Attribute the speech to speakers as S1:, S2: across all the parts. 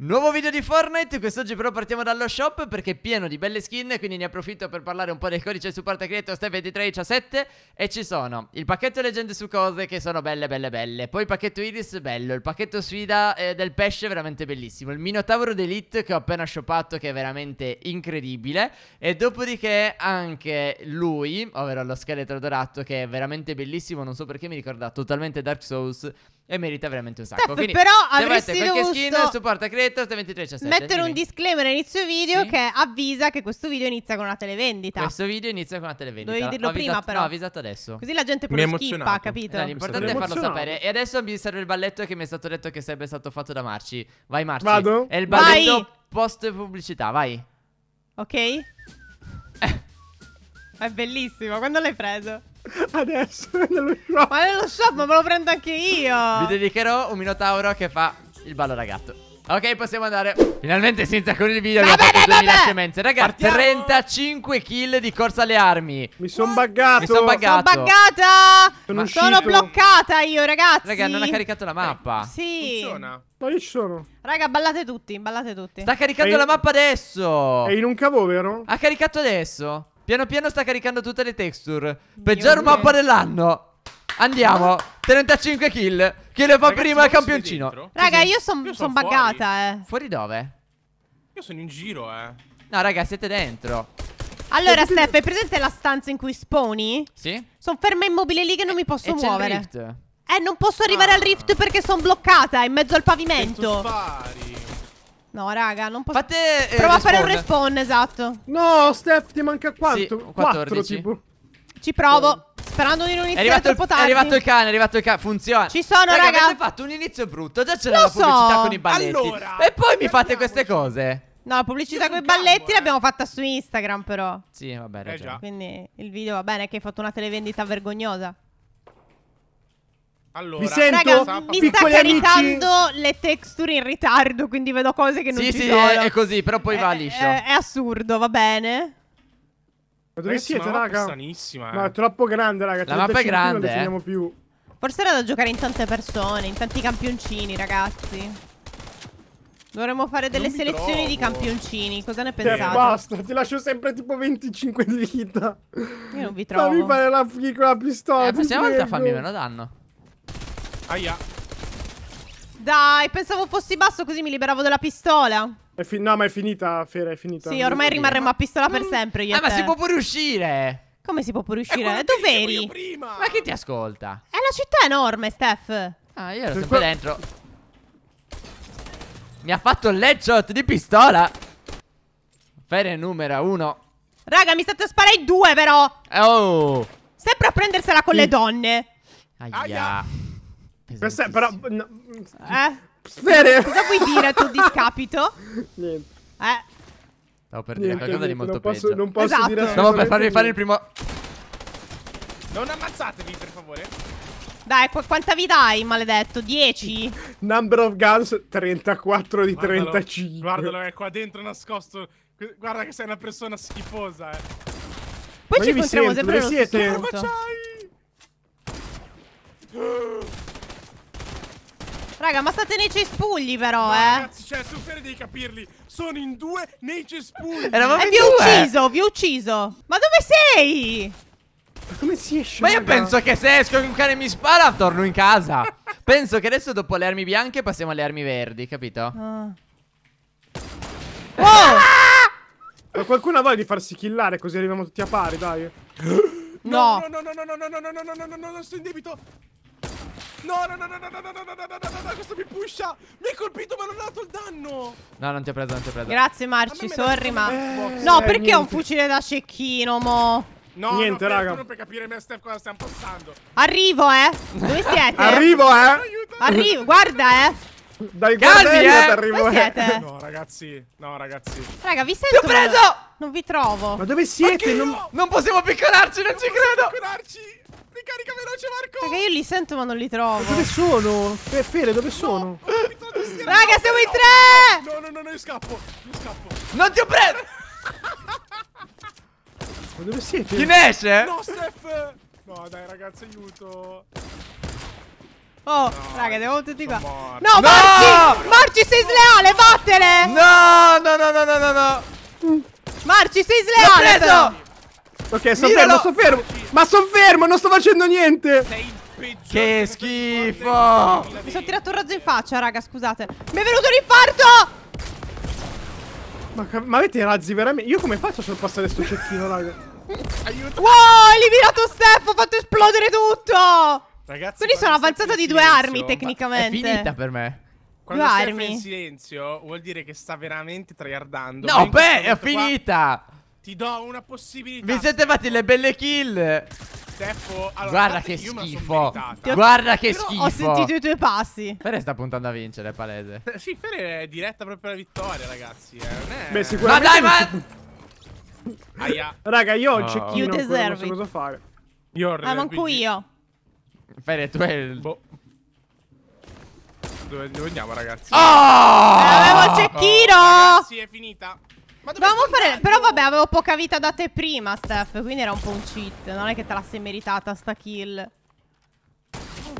S1: Nuovo video di Fortnite, quest'oggi però partiamo dallo shop perché è pieno di belle skin quindi ne approfitto per parlare un po' del codice su parte creator step 2317 e ci sono il pacchetto leggende su cose che sono belle belle belle, poi il pacchetto Iris bello, il pacchetto sfida eh, del pesce veramente bellissimo, il Minotauro d'Elite che ho appena shoppato che è veramente incredibile e dopodiché anche lui, ovvero lo scheletro dorato che è veramente bellissimo, non so perché mi ricorda totalmente Dark Souls e merita veramente un sacco. Steph, Quindi, però avresti qualche dovuto skin, supporta Creator 2317. Mettere un
S2: disclaimer all'inizio video sì. che avvisa che questo video inizia con una televendita. Questo video inizia con una televendita. Dovevi dirlo ho prima però. No, avvisato adesso. Così la gente può mi capito? No, l'importante è farlo sapere.
S1: E adesso mi serve il balletto che mi è stato detto che sarebbe stato fatto da Marci. Vai Marci. Vado. È il balletto post pubblicità, vai.
S2: Ok. È bellissimo, quando l'hai preso? Adesso, nello shop. Ma nello shop, ma me lo prendo anche io. Vi
S1: dedicherò un minotauro che fa il ballo da gatto. Ok, possiamo andare. Finalmente senza con il video abbiamo fatto 2000 semenze. Ragazzi, Partiamo. 35 kill di corsa alle armi. Mi sono buggato. Mi sono buggato. Sono
S2: buggata. Sono, sono, bloccata io, ragazzi. Raga, non ha caricato la mappa. Eh, sì. Funziona. Ma io ci sono. Raga, ballate tutti, ballate tutti. Sta caricando Ehi. la mappa
S1: adesso. È in un cavo, vero? Ha caricato adesso. Piano piano sta caricando tutte le texture. Peggior mappa dell'anno. Andiamo. 35 kill. Chi le fa Ragazzi, prima il campioncino? Raga,
S2: io sono son buggata, eh.
S1: Fuori dove? Io sono in giro, eh. No, raga, siete dentro.
S2: Allora, Steph, hai presente la stanza in cui spawni? Sì. Sono ferma immobile lì che non mi eh, posso e muovere. Rift. Eh, non posso arrivare ah. al rift perché sono bloccata in mezzo al pavimento. Che tu spari. No, raga, non posso... Fate... Eh, Prova a fare un respawn, esatto. No, Steph, ti manca quanto? Sì, 14. 4, tipo. Ci provo. Oh. Sperando di non iniziare è troppo tardi. È arrivato il
S1: cane, è arrivato il cane. Funziona. Ci sono, raga. raga. avete fatto un inizio brutto. Già c'era la pubblicità so. con i balletti. Allora,
S2: e poi mi fate queste cose. No, la pubblicità con i balletti eh. l'abbiamo fatta su Instagram, però.
S1: Sì, vabbè, eh, ragione. Eh,
S2: Quindi il video va bene, che hai fatto una televendita vergognosa.
S1: Allora, mi sento Raga, mi sta caricando
S2: amici. le texture in ritardo, quindi vedo cose che non sì, ci sì, sono. Sì, sì, è così, però poi è, eh, va eh, liscio. È, è assurdo, va bene.
S3: Ma dove Ragazzi, siete, raga? Sanissima. Eh. Ma è
S2: troppo grande, raga. La mappa è grande. Non eh. più. Forse era da giocare in tante persone, in tanti campioncini, ragazzi. Dovremmo fare delle selezioni trovo. di campioncini. Cosa ne pensate? Eh, basta, ti lascio sempre tipo 25 di vita. Io non vi trovo. Fammi fare la, figa con la pistola. Eh, la prossima volta fammi meno
S1: danno. Aia.
S2: Dai, pensavo fossi basso così mi liberavo della pistola.
S3: no, ma è finita, Fera, è finita. Sì, ormai rimarremo a pistola per mm. sempre io Ah, ma si può pure
S2: uscire. Come si può pure eh, uscire? Dove eri? Ma chi ti
S1: ascolta?
S2: È la città enorme, Steph. Ah, io ero sempre qua... dentro. Mi ha fatto il headshot di pistola. Fere numero uno. Raga, mi state a sparare i due, però. Eh, oh. Sempre a prendersela con sì. le donne. Aia. Aia. Questa però... No. Eh? Serio? Cosa vuoi dire a tuo discapito? Niente. Eh?
S1: Stavo per dire qualcosa di molto non posso, peggio. Non posso esatto. dire Stavo per farvi fare il
S2: primo...
S3: Non ammazzatevi, per favore.
S2: Dai, qu quanta vi hai, maledetto? 10? Number of guns, 34 di guardalo, 35. Guardalo,
S3: è qua dentro nascosto. Guarda che sei una persona schifosa, eh. Poi Ma ci incontriamo sento, sempre nello stesso Cosa
S2: c'hai? Raga, ma state nei cespugli però, ma, eh. Ragazzi,
S3: cioè, tu fai di capirli. Sono in due nei cespugli. Eravamo eh, vi ho ucciso,
S2: vi ho ucciso. Ma dove sei? Ma come si esce? Ma io raga? penso
S1: che se esco che un cane mi spara, torno in casa. penso che adesso dopo le armi bianche passiamo alle armi verdi, capito? Ah. Wow! Ma qualcuno ha voglia di farsi killare così arriviamo
S3: tutti a pari, dai. No, no, no, no, no, no, no, no, no, no, no, no, no, no, sto in debito. No, no, no, no, no, no, no, no, no, no, no, no, questo mi pusha. Mi hai colpito, ma non ha dato il danno.
S2: No, non ti ha preso, non ti ha preso. Grazie, Marci, sorry, ma. No, perché ho un fucile da cecchino, mo? No, Niente, no, raga. per
S1: capire me Steph cosa stiamo passando.
S2: Arrivo, eh. Dove siete? Arrivo, eh. Arrivo, guarda, eh. Dai, guarda, eh. arrivo, dove siete? Eh.
S3: No, ragazzi. No, ragazzi.
S2: Raga, vi sento. Ti ho preso! Non vi trovo. Ma dove siete? Non... non possiamo piccolarci, non, non ci credo. Non possiamo Piccolarci. Raga, io li sento ma non li trovo. Dove sono? Eh, Fede, dove sono? No, Raga, siamo in tre!
S3: No, no, no, no, io scappo. Io scappo.
S2: Non ti ho preso! ma dove siete? Chi ne esce? No,
S3: Steph! No, dai, ragazzi, aiuto.
S2: Oh, no, raga, devo tutti qua. Morto. No, no, Marci! Marci, sei sleale, vattene! No, no, no, no, no, no, no. Marci, sei sleale! L'ho preso! Però.
S3: Ok, sono fermo, sono fermo. Ma sono fermo, non sto facendo niente. Sei che schifo!
S2: Mi sono tirato un razzo in faccia, raga, scusate. Mi è venuto l'infarto!
S3: Ma, ma, avete razzi veramente? Io come faccio a sorpassare sto cecchino, raga?
S2: Aiuto! Wow, ho eliminato Steph, ho fatto esplodere tutto! Ragazzi, Quindi sono avanzata di due armi, tecnicamente. È finita
S1: per me. Quando due Steph
S3: armi. in silenzio, vuol dire che sta veramente tryhardando. No, beh, è finita! Qua... Ti do una possibilità.
S1: Vi siete fatti le belle kill.
S3: Steffo, allora, guarda che schifo. Guarda
S1: che Però schifo. Ho sentito i tuoi passi. Fere sta puntando a vincere, palese.
S3: Eh, sì, Fere è diretta proprio alla vittoria, ragazzi. Eh. È... Beh, sicuramente. Ma dai, ma. Aia. Raga, io ho il cecchino. Io Non so cosa
S2: fare. Io ho Ah, manco quindi... io. Fere, tu hai
S3: il. Boh. Dove, dove andiamo, ragazzi? Oh! Eh, avevo il oh, cecchino! Oh, ragazzi, è finita.
S2: Dovevamo fare... Però vabbè, avevo poca vita da te prima, Steph, quindi era un po' un cheat. Non è che te la sei meritata sta kill.
S3: Uh.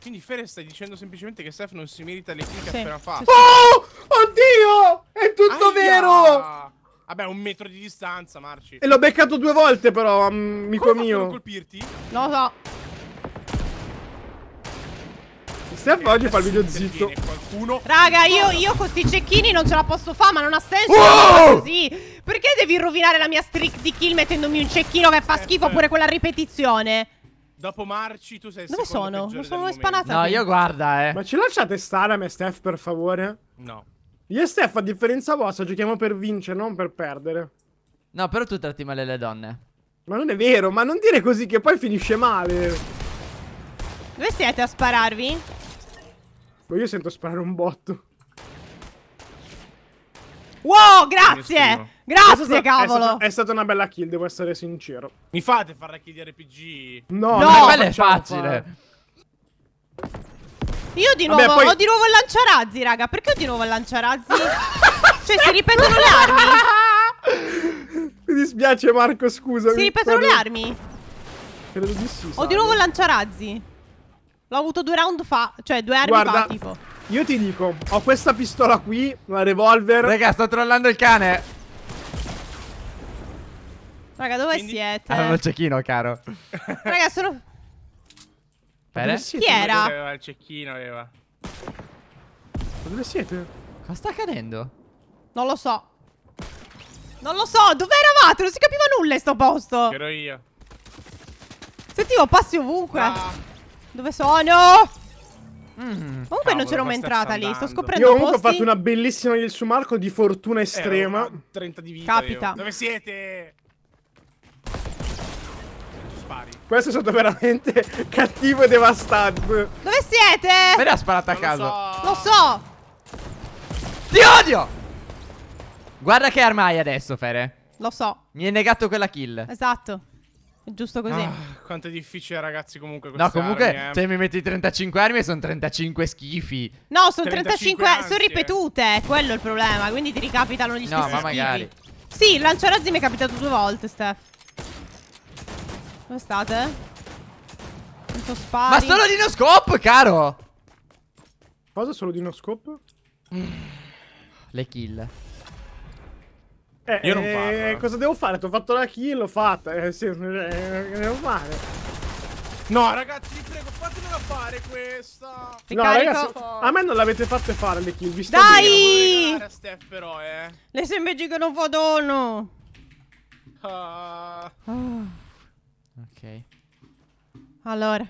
S3: Quindi Fere stai dicendo semplicemente che Steph non si merita le kill che ha appena fatto. Oh! Oddio! È tutto Aia! vero! Vabbè, un metro di distanza, Marci. E l'ho beccato due volte però, mm, amico Come mio. Non colpirti? No, no. Se ha voglia fa il video zitto.
S2: Qualcuno... Raga, io, io con sti cecchini non ce la posso fare, ma non ha senso oh! così. Perché devi rovinare la mia streak di kill mettendomi un cecchino che fa eh, schifo eh. pure quella ripetizione? Dopo Marci tu sei Dove sono? Non sono spanata. No, io
S3: guarda, eh. Ma ci lasciate stare a me, Steph, per favore? No. Io e Steph, a differenza vostra, giochiamo per vincere, non per perdere.
S1: No, però tu tratti male le donne. Ma non è vero, ma non dire così che poi finisce male.
S2: Dove siete a spararvi? Io sento sparare
S1: un
S3: botto.
S2: Wow, grazie! Grazie, stato, cavolo! È, stato,
S3: è, stata una bella kill, devo essere sincero. Mi fate fare la kill di RPG? No, no,
S2: quella
S1: è facile.
S2: Io di nuovo, Vabbè, poi... ho di nuovo il lanciarazzi, raga. Perché ho di nuovo il lanciarazzi? cioè, si ripetono le armi.
S3: Mi dispiace, Marco, scusa. Si ripetono le armi? Credo di sì. Ho di nuovo il
S2: lanciarazzi. L'ho avuto due round fa, cioè due armi Guarda, fa tipo.
S3: Io ti dico, ho questa pistola qui, una revolver. Raga, sto trollando il cane.
S2: Raga, dove Quindi... siete? Avevano ah, il cecchino,
S1: caro.
S2: Raga, sono... Bene. Chi era? Aveva il cecchino, aveva. Ma dove siete? Cosa sta cadendo? Non lo so. Non lo so, dove eravate? Non si capiva nulla in sto posto. Ero io. Sentivo passi ovunque. Ah. Dove sono? Mm, comunque non c'ero mai entrata lì, sto scoprendo Io comunque posti. ho fatto una
S3: bellissima del su Marco di fortuna eh, estrema. Eh, 30 di vita Capita. Io. Dove
S2: siete?
S3: Spari. Questo è stato veramente
S1: cattivo e devastante.
S2: Dove siete? Me ne ha
S1: sparato a caso. Lo
S2: so. lo so.
S1: Ti odio. Guarda che arma hai adesso, Fere. Lo so. Mi hai negato quella kill.
S2: Esatto. Giusto così. Ah, quanto è difficile, ragazzi.
S3: Comunque, no, comunque, armi, eh. se
S1: mi metti 35 armi, sono 35 schifi. No, sono 35, 35 sono
S2: ripetute. Quello è il problema. Quindi ti ricapitano gli no, stessi. No, ma magari. Sì, il lanciarazzi mi è capitato due volte, Steph. Dove state? Quanto spari. Ma solo di no scope, caro!
S3: Cosa solo di no scope? Mm.
S1: Le kill.
S2: Eh, Io non parlo.
S1: Eh, cosa
S3: devo fare? Ti ho fatto la kill, l'ho fatta. Eh, sì, eh, devo fare? No, ragazzi, vi prego, fatemela fare questa. no, ragazzi, a
S2: me non l'avete fatta fare le kill. Vi sto Dai! a Steph, però, eh. Le SMG che non fodono. Uh. Ah. ah. Ok. Allora.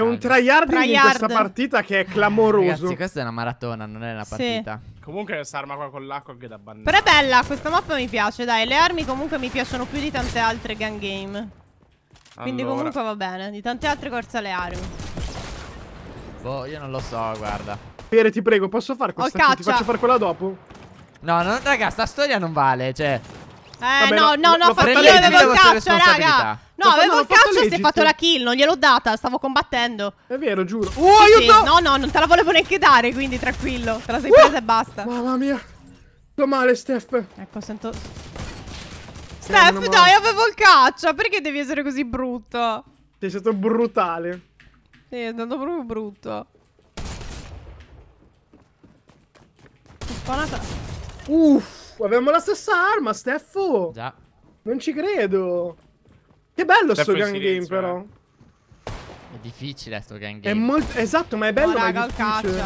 S2: C'è un tryhard, tryhard in questa partita che è clamoroso. Ragazzi,
S1: questa è una maratona, non è una partita. Sì. Comunque questa arma qua con l'acqua che da
S3: bannare.
S2: Però è bella, questa mappa mi piace, dai. Le armi comunque mi piacciono più di tante altre gang game.
S1: Quindi allora. comunque
S2: va bene. Di tante altre corsa le armi.
S1: Boh, io non lo so, guarda.
S3: Pere, ti prego, posso fare
S1: questa? Oh, Ti faccio fare quella dopo? No, no, raga, sta storia non vale, cioè...
S2: Eh, Vabbè, no, no, no, fatto, io avevo il calcio, raga. No, lo avevo il calcio e si è fatto la kill, non gliel'ho data, stavo combattendo. È vero, giuro. Oh, sì, aiuto! Sì. No, no, non te la volevo neanche dare, quindi tranquillo. Te la sei presa uh! e basta. Mamma mia. Sto male, Steph. Ecco, sento... Steph, dai, avevo il calcio, perché devi essere così brutto? Sei stato brutale. Sì, è stato proprio brutto.
S3: Uff. Abbiamo la stessa arma, Steffo. Già. Non ci credo. Che bello Steffo sto gun game, però. Eh.
S1: È difficile sto gang game. È
S2: molto... Esatto, ma è bello, no, ma raga, è difficile.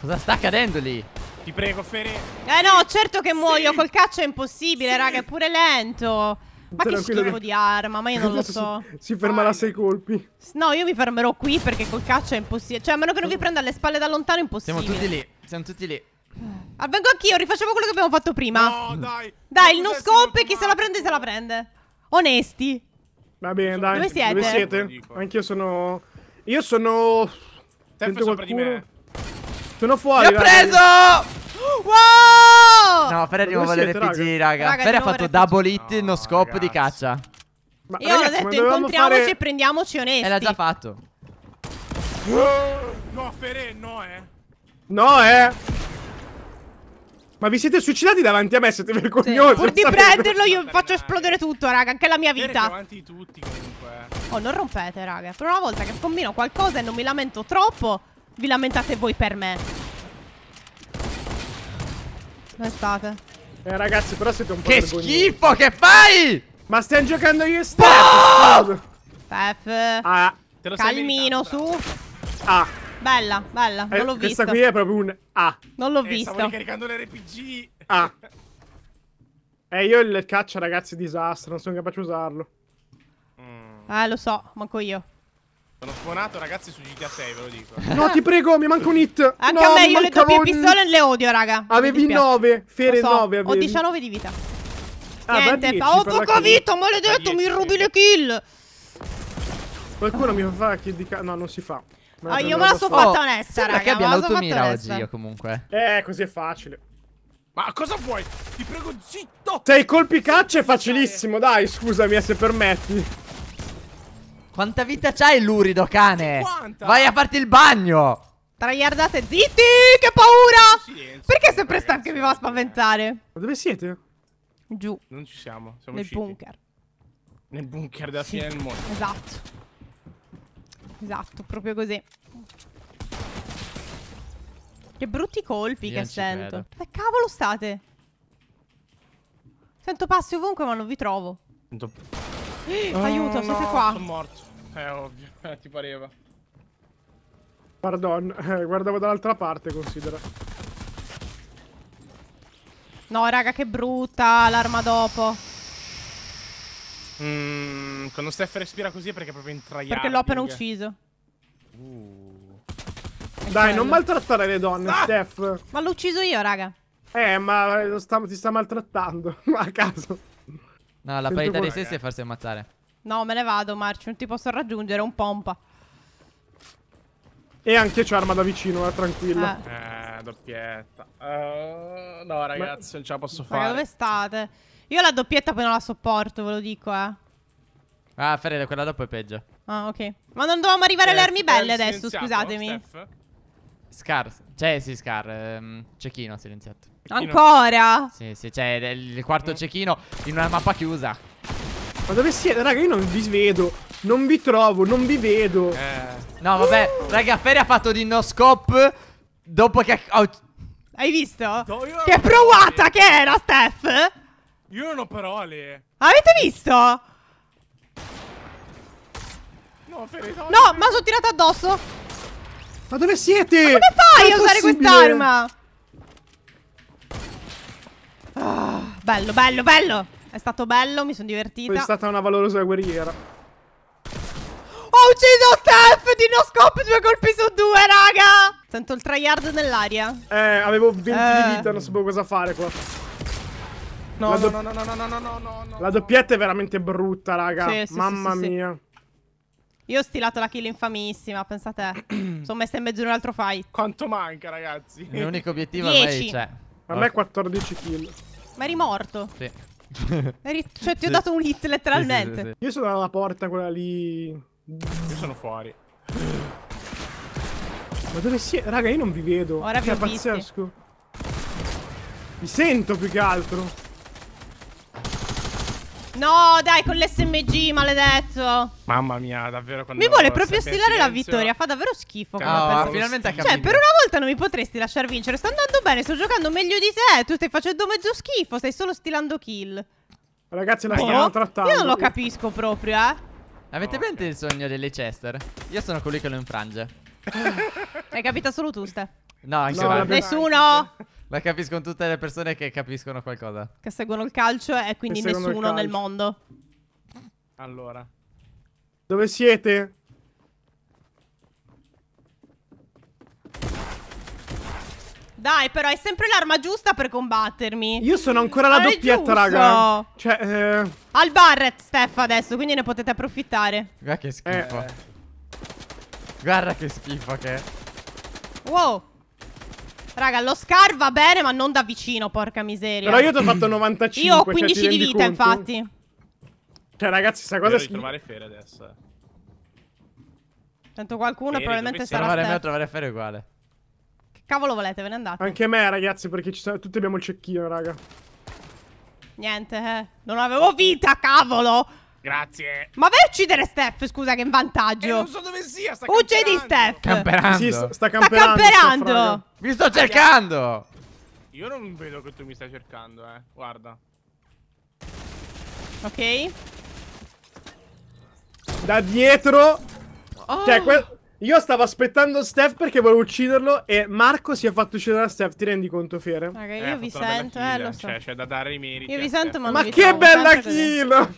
S1: Cosa sta accadendo lì?
S3: Ti prego, Fere.
S2: Eh no, certo che muoio. Sì. Col caccia è impossibile, sì. raga. È pure lento. Ma che schifo di arma, ma io non lo so.
S3: Si, si fermerà a sei colpi.
S2: No, io mi fermerò qui perché col caccia è impossibile. Cioè, a meno che non vi prenda alle spalle da lontano, è impossibile. Siamo tutti lì. Siamo tutti lì. Avvengo ah, anch'io, rifacciamo quello che abbiamo fatto prima. No, mm. dai. Dai, il no scope, chi se la prende se la prende. Onesti.
S1: Va bene, dai. Dove siete? Dove siete?
S3: Anch'io sono... Io sono...
S2: Tef sopra di me. Sono fuori. L'ho preso! Wow! No, Ferri arrivava l'RPG, raga. raga Ferri ha fatto
S1: double hit, no, no scope ragazzi. di caccia.
S2: Ma, Io ragazzi, ho detto incontriamoci fare... e prendiamoci onesti. E l'ha già fatto. No, Ferre, no, eh. No,
S3: eh. Ma vi siete suicidati davanti a me, siete vergognosi. Sì. Pur di prenderlo io faccio
S2: esplodere tutto, raga, anche la mia vita. Davanti tutti comunque. Eh. Oh, non rompete, raga. Per una volta che combino qualcosa e non mi lamento troppo, vi lamentate voi per me. Dove state?
S3: Eh, ragazzi, però siete un po' Che
S2: schifo, che fai? Ma stiamo giocando io e Steph. Boh! Steph. Ah. Calmino, su. Ah. Bella, bella, non eh, l'ho vista. Questa qui è proprio un
S3: A. Non l'ho eh, vista. Stavo ricaricando
S2: l'RPG.
S3: A. Eh, io il caccia, ragazzi, è disastro. Non sono capace di usarlo. Mm. Eh, lo so, manco io. Sono spawnato, ragazzi, su GTA 6, ve lo dico.
S2: No, ti prego, mi manca un
S3: hit. Anche no, a me, io le doppie un... pistole le odio, raga. Avevi 9, Fere so, 9 avevi. Ho 19 di vita. Ah, Niente, ho oh, poco vita, maledetto,
S2: mi rubi le kill.
S3: Qualcuno mi fa fare di dica... No, non si fa. Ma oh, io me la so fatta oh, onesta, raga. Perché abbiamo l'automira oggi io comunque. Eh, così è facile. Ma cosa vuoi? Ti prego, zitto! Sei colpi
S1: caccia è facilissimo, dai, scusami, eh, se permetti. Quanta vita c'hai, lurido cane? 50. Vai a farti il bagno!
S2: Traiardate, zitti! Che paura! Silenzio, Perché sempre ragazzi, stanche mi va a spaventare? Ma dove siete? Giù.
S3: Non ci siamo, siamo Nel usciti. bunker. Nel bunker della sì. fine del mondo.
S2: Esatto. Esatto, proprio così. Che brutti colpi Io che sento. Dove cavolo state? Sento passi ovunque ma non vi trovo. Sento...
S3: Oh, Aiuto, ah, no, siete qua. Sono morto. È eh, ovvio, eh, ti pareva. Pardon, eh, guardavo dall'altra parte, considera.
S2: No, raga, che brutta l'arma dopo.
S3: Mm, quando Steph respira così è perché è proprio intraiato. Perché l'ho appena ucciso.
S2: Uh. Dai, bello. non maltrattare le donne, ah! Steph. Ma l'ho ucciso io, raga. Eh, ma sta, ti sta maltrattando. Ma a caso.
S1: No, la parità dei sessi è farsi ammazzare.
S2: No, me ne vado, Marci. Non ti posso raggiungere. un pompa. E anche c'è arma da
S1: vicino, eh, tranquilla. Eh, eh doppietta. Uh, no, ragazzi, ma... non ce la posso ma fare. Ma dove
S2: state? Io la doppietta poi non la sopporto, ve lo dico, eh.
S1: Ah, Ferrere, quella dopo è peggio.
S2: Ah, ok. Ma non dovevamo arrivare alle cioè, armi belle adesso, scusatemi. Steph?
S1: Scar, cioè sì, Scar, ehm, cecchino silenziato. Ancora? Sì, sì, cioè, il quarto mm. cecchino in una mappa chiusa. Ma dove siete? Raga, io non vi vedo. Non vi trovo, non vi vedo. Eh. No, vabbè, uh. raga, Ferri ha fatto di no scope dopo che...
S2: Oh. Hai visto? che provata che era, Steph! Io non ho parole. Avete visto? No, Fede, no, ma sono tirato addosso. Ma dove siete? Ma come fai a usare quest'arma? Ah, bello, bello, bello. È stato bello, mi sono divertita. È stata una valorosa guerriera. Ho ucciso Steph di no scope, due colpi su due, raga! Sento il tryhard nell'aria.
S3: Eh, avevo 20 eh. di vita, non sapevo cosa fare qua. No, no, no, no, no, no, no,
S2: no, no,
S3: La doppietta è veramente brutta, raga. Sì, sì, Mamma sì, mia.
S2: Io ho stilato la kill infamissima, pensate. Sono messa in mezzo in un altro fight. Quanto manca, ragazzi? L'unico obiettivo ormai c'è. Cioè. A me
S3: 14 kill.
S2: Ma eri morto? Sì. Eri... Cioè, ti ho dato un hit, letteralmente. Io sono alla porta, quella lì... Io
S3: sono fuori. Ma dove si è? Raga, io non vi vedo. Ora vi cioè, pazzesco. Mi sento più che altro.
S2: No, dai, con l'SMG, maledetto.
S3: Mamma mia, davvero. Mi vuole proprio stilare la vittoria.
S2: Fa davvero schifo. No, finalmente schifo. Cioè, per una volta non mi potresti lasciar vincere. Sto andando bene, sto giocando meglio di te. Tu stai facendo mezzo schifo. Stai solo stilando kill.
S1: Ragazzi, la boh, stiamo trattando. Io non lo capisco proprio, eh. Avete okay. il sogno delle Chester? Io sono colui che lo infrange.
S2: Hai capito solo tu, Ste.
S1: No, anche no, Nessuno. La capiscono tutte le persone che capiscono qualcosa.
S2: Che seguono il calcio e quindi che nessuno nel mondo.
S3: Allora. Dove siete?
S2: Dai, però è sempre l'arma giusta per combattermi. Io sono ancora la doppietta, giusto. raga.
S1: Cioè, eh...
S2: Al Barret, eh, Steph, adesso, quindi ne potete approfittare. Guarda che schifo.
S1: Eh. Guarda che schifo che... è.
S2: Wow. Raga, lo Scar va bene, ma non da vicino, porca miseria. Però io ti ho fatto 95. Io ho 15 cioè, di vita, conto? infatti.
S1: Cioè, ragazzi, sta cosa è schifo.
S3: trovare Fere adesso.
S2: Sento eh. qualcuno, Fere, probabilmente sarà Trovare me o
S1: trovare Fere uguale.
S2: Che cavolo volete, ve ne andate? Anche
S3: me, ragazzi, perché ci sono... tutti abbiamo il cecchino, raga.
S2: Niente, eh. Non avevo vita, cavolo!
S3: Grazie.
S2: Ma vai a uccidere Steph, scusa, che in vantaggio. Eh, non so dove sia, sta Uccidi Steph.
S3: Camperando. Sì, sta camperando. Sta camperando. Mi
S1: sto cercando.
S3: Io non vedo che tu mi stai cercando, eh. Guarda. Ok. Da dietro.
S2: Oh. Cioè, que
S3: io stavo aspettando Steph perché volevo ucciderlo e Marco si è fatto uccidere da Steph, ti rendi conto Fiere? Raga, okay, io eh, vi sento, eh, lo so. Cioè, c'è da dare
S2: i meriti. Io vi sento, ma, ma vi che bella
S3: kill!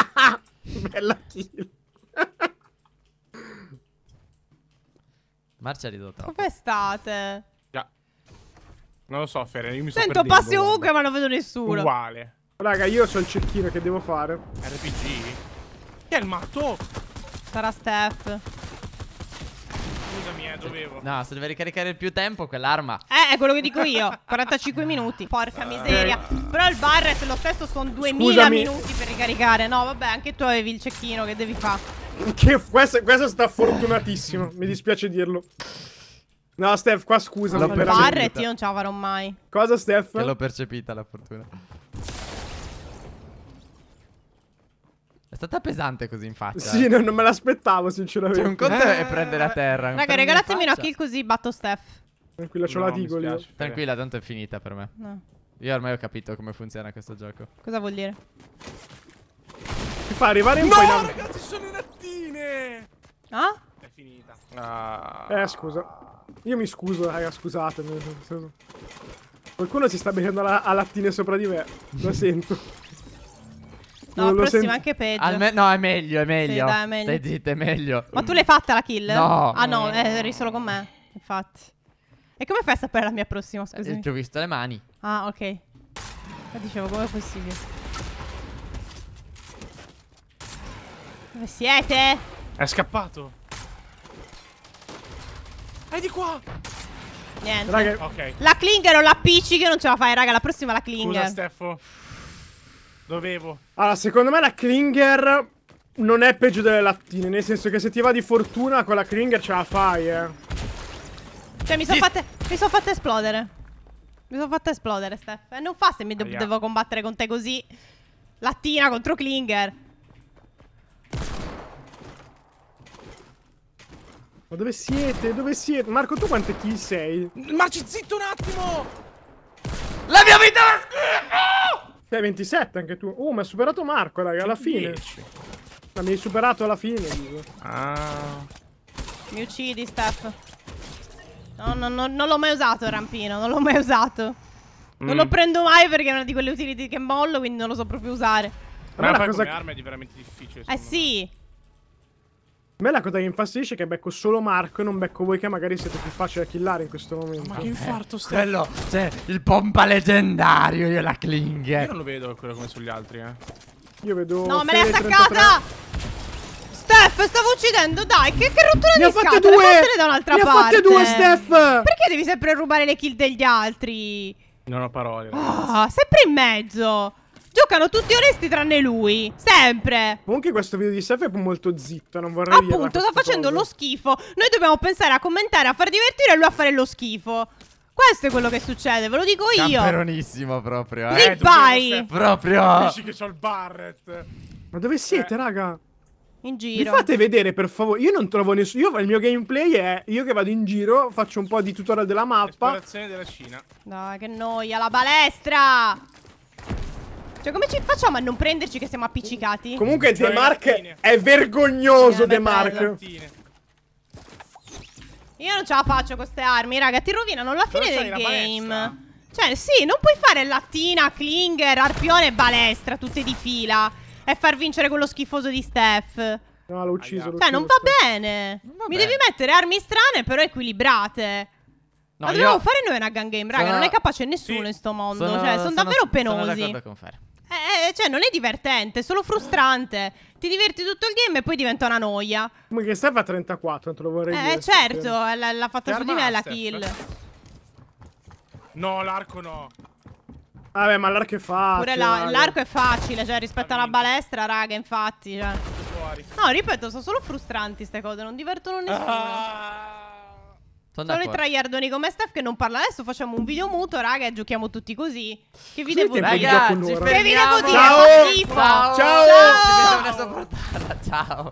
S1: bella kill. Marcia
S3: rido
S2: troppo. Dove state?
S1: Già.
S3: Non lo so, Fiere, io mi sento sto Sento passi ovunque, ma
S2: non vedo nessuno. Uguale. Raga,
S3: io
S1: ho il cecchino che devo fare.
S3: RPG?
S2: Chi è il matto? Sarà Steph
S3: mia, dovevo.
S1: No, se deve ricaricare più tempo quell'arma.
S2: Eh, è quello che dico io. 45 ah. minuti. Porca miseria. Però il Barret lo stesso sono 2000 Scusami. minuti per ricaricare. No, vabbè, anche tu avevi il cecchino che devi fare. Che questo,
S3: questo sta fortunatissimo, mi dispiace dirlo. No, Steph, qua scusa. L'ho Barret io
S2: non ce la farò mai.
S1: Cosa, Steph? L'ho percepita la fortuna. È stata pesante così in faccia. Sì,
S3: non, non, me l'aspettavo, sinceramente. Cioè, un conto eh, è prendere a
S1: terra. Raga, regalatemi una kill
S2: così batto Steph.
S1: Tranquilla, c'ho no, la digoli. Oh. Tranquilla, tanto è finita per me. No. Io ormai ho capito come funziona questo gioco.
S2: Cosa vuol dire? Ti fa arrivare un no, po' No, ragazzi, sono in attine! Ah? È
S3: finita. Ah. Eh, scusa. Io mi scuso, raga, scusatemi. Qualcuno si sta mettendo a lattine sopra di me. Lo sento.
S1: No, la prossima è anche peggio. Alme- no, è meglio, è meglio. Sì, dai, è meglio. Stai zitta, è meglio. Ma
S2: tu l'hai fatta la kill? No. Ah no, eh, eri solo con me, infatti. E come fai a sapere la mia prossima, scusa? Eh, ti ho visto le mani. Ah, ok. Ma dicevo, come è possibile? Dove siete? È scappato. È di qua. Niente. Raga, okay. La Klinger o la Picci che non ce la fai, raga. La prossima la Klinger. Scusa, Steffo. Dovevo.
S3: Allora, secondo me la Klinger non è peggio delle lattine, nel senso che se ti va di fortuna con la Klinger ce la fai, eh.
S2: Cioè, mi sono fatte, son fatte, esplodere. Mi sono fatta esplodere, Steph. E eh, non fa se mi de devo combattere con te così. Lattina contro Klinger.
S3: Ma dove siete? Dove siete? Marco, tu quante kill sei?
S2: Marci, zitto
S3: un attimo! La mia vita è schifo! Sei 27 anche tu. Oh, ma ha superato Marco, raga, alla fine. Ma mi hai superato alla fine, dico. Ah.
S2: Mi uccidi, Steph. No, no, no, non l'ho mai usato il rampino, non l'ho mai usato. Mm. Non lo mm. prendo mai perché è una di quelle utility che mollo, quindi non lo so proprio usare. Ma allora, cosa... come arma è
S3: veramente difficile. Eh me.
S2: sì. A me la
S3: cosa che infastidisce è che becco solo Marco e non becco voi che magari siete più facili da killare in questo momento. Ma che eh, infarto
S1: stai? Quello, cioè, il pompa leggendario, io la cling. Io non lo vedo quello come sugli altri,
S3: eh. Io vedo... No, me l'hai attaccata!
S2: Steph, stavo uccidendo, dai, che, che rottura ne di scatole, due. fatele da un'altra parte. Ne ho fatte due, Steph! Perché devi sempre rubare le kill degli altri?
S3: Non ho parole.
S2: oh, sempre in mezzo. Giocano tutti onesti tranne lui. Sempre. Comunque questo video di Sef è molto zitto, non vorrei... Appunto, sta facendo cosa. lo schifo. Noi dobbiamo pensare a commentare, a far divertire lui a fare lo schifo. Questo è quello che succede, ve lo dico io.
S1: Camperonissimo proprio, eh. eh vai. Proprio. Capisci
S3: che c'ho il
S2: Barret. Ma dove siete, eh. raga? In giro. Mi fate vedere, per favore.
S3: Io non trovo nessuno. Io il mio gameplay è io che vado in giro, faccio un po' di tutorial della mappa.
S2: Esplorazione della Cina. Dai, che noia, la balestra! Cioè, come ci facciamo a non prenderci che siamo appiccicati? Comunque, De cioè, Mark
S3: è vergognoso, De Mark.
S2: Io non ce la faccio con queste armi, raga. Ti rovinano la fine del game. Cioè, sì, non puoi fare lattina, clinger, arpione e balestra tutte di fila. E far vincere quello schifoso di Steph.
S3: No, l'ho ucciso. Cioè, non va
S2: bene. Non va Mi bene. devi mettere armi strane, però equilibrate.
S1: No, Ma dobbiamo io... fare
S2: noi una gun game, raga. Sono... Non è capace nessuno sì. in sto mondo. Sono... Cioè, sono, sono davvero penosi. Sono d'accordo con Fer cioè, non è divertente, è solo frustrante. Ti diverti tutto il game e poi diventa una noia. Ma che serve
S3: a 34, te lo vorrei eh, dire. Eh, certo,
S2: l'ha fatta su di me la kill.
S3: No, l'arco no. Vabbè, ma l'arco è facile. l'arco la,
S2: è facile, cioè, rispetto alla balestra, raga, infatti. Cioè. No, ripeto, sono solo frustranti queste cose, non divertono nessuno. Ah. Sono Sono i traiardoni come Steph che non parla adesso. Facciamo un video muto, raga, e giochiamo tutti così. Che vi devo dire? Ragazzi, che vi devo dire? Ciao! Ciao! Ciao!
S1: Ciao! Ciao! Ciao!